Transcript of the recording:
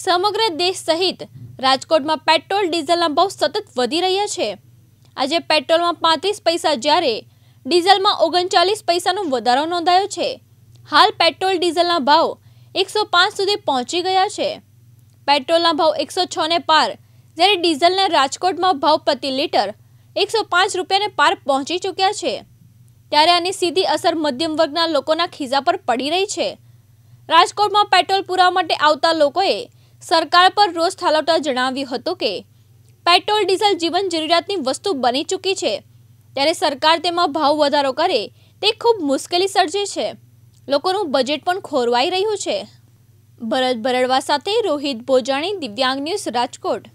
સમગ્ર દેશ સહિત રાજકોટમાં પેટ્રોલ ડીઝલના ભાવ સતત વધી રહ્યા છે આજે પેટ્રોલમાં પાંત્રીસ પૈસા જ્યારે ડીઝલમાં ઓગણચાલીસ પૈસાનો વધારો નોંધાયો છે હાલ પેટ્રોલ ડીઝલના ભાવ એકસો પાંચ સુધી પહોંચી ગયા છે પેટ્રોલના ભાવ એકસો છને પાર જ્યારે ડીઝલના રાજકોટમાં ભાવ પ્રતિ લીટર એકસો પાંચ રૂપિયાને પાર પહોંચી ચૂક્યા છે ત્યારે આની સીધી અસર મધ્યમ વર્ગના લોકોના ખિસ્સા પર પડી રહી છે રાજકોટમાં પેટ્રોલ પૂરા માટે આવતા લોકોએ સરકાર પર રોષ ઠાલવતા જણાવ્યું હતું કે પેટ્રોલ ડીઝલ જીવન જરૂરિયાતની વસ્તુ બની ચૂકી છે ત્યારે સરકાર તેમાં ભાવ વધારો કરે તે ખૂબ મુશ્કેલી સર્જે છે લોકોનું બજેટ પણ ખોરવાઈ રહ્યું છે ભરત ભરડવા સાથે રોહિત ભોજાણી દિવ્યાંગ ન્યૂઝ રાજકોટ